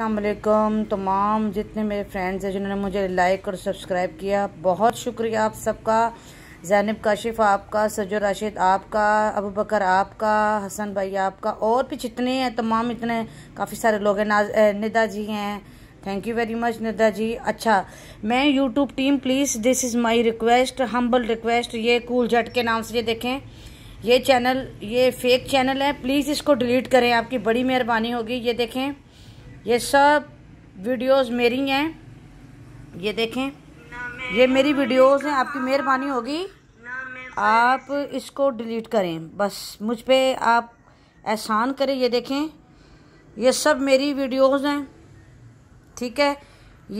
अल्लाम तमाम जितने मेरे फ्रेंड्स हैं जिन्होंने मुझे लाइक और सब्सक्राइब किया बहुत शुक्रिया आप सबका जैनब काशिफ आपका सजो राशिद आपका अबू बकर आपका हसन भाई आपका और भी जितने हैं तमाम इतने काफ़ी सारे लोग हैं नाज निदा जी हैं thank you very much Nida ji अच्छा मैं YouTube team please this is my request humble request ये कूल जट के नाम से ये देखें ये चैनल ये फेक चैनल है प्लीज़ इसको डिलीट करें आपकी बड़ी मेहरबानी होगी ये देखें ये सब वीडियोस मेरी हैं ये देखें ये मेरी वीडियोस हैं आपकी मेहरबानी होगी आप इसको डिलीट करें बस मुझ पर आप एहसान करें ये देखें ये सब मेरी वीडियोस हैं ठीक है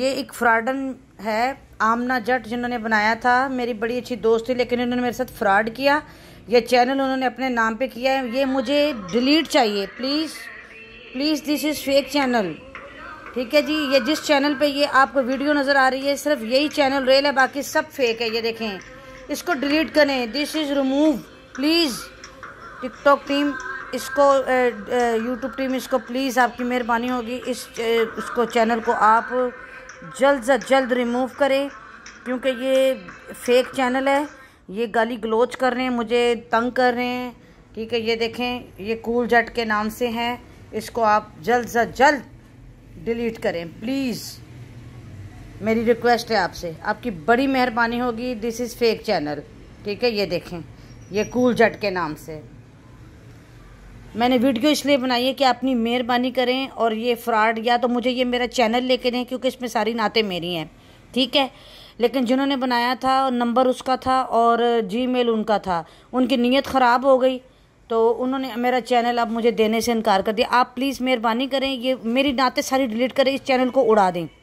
ये एक फ्रॉडन है आमना जट जिन्होंने बनाया था मेरी बड़ी अच्छी दोस्त थी लेकिन इन्होंने मेरे साथ फ्रॉड किया ये चैनल उन्होंने अपने नाम पे किया है ये मुझे डिलीट चाहिए please please this is fake channel ठीक है जी ये जिस चैनल पे ये आपको वीडियो नज़र आ रही है सिर्फ यही चैनल रेल है बाकी सब फेक है ये देखें इसको डिलीट करें this is remove please TikTok team इसको यूट्यूब टीम इसको प्लीज़ आपकी मेहरबानी होगी इस इसको चैनल को आप जल्द से जल्द रिमूव करें क्योंकि ये फेक चैनल है ये गाली गलोच कर रहे हैं मुझे तंग कर रहे हैं ठीक है ये देखें ये कूल जट के नाम से हैं इसको आप जल्द से जल्द डिलीट करें प्लीज़ मेरी रिक्वेस्ट है आपसे आपकी बड़ी मेहरबानी होगी दिस इज़ फेक चैनल ठीक है ये देखें ये कूल जट के नाम से मैंने वीडियो इसलिए बनाई है कि अपनी मेहरबानी करें और ये फ्रॉड या तो मुझे ये मेरा चैनल लेके दें क्योंकि इसमें सारी नाते मेरी हैं ठीक है लेकिन जिन्होंने बनाया था नंबर उसका था और जी उनका था उनकी नीयत ख़राब हो गई तो उन्होंने मेरा चैनल अब मुझे देने से इनकार कर दिया आप प्लीज़ मेहरबानी करें ये मेरी नाते सारी डिलीट करें इस चैनल को उड़ा दें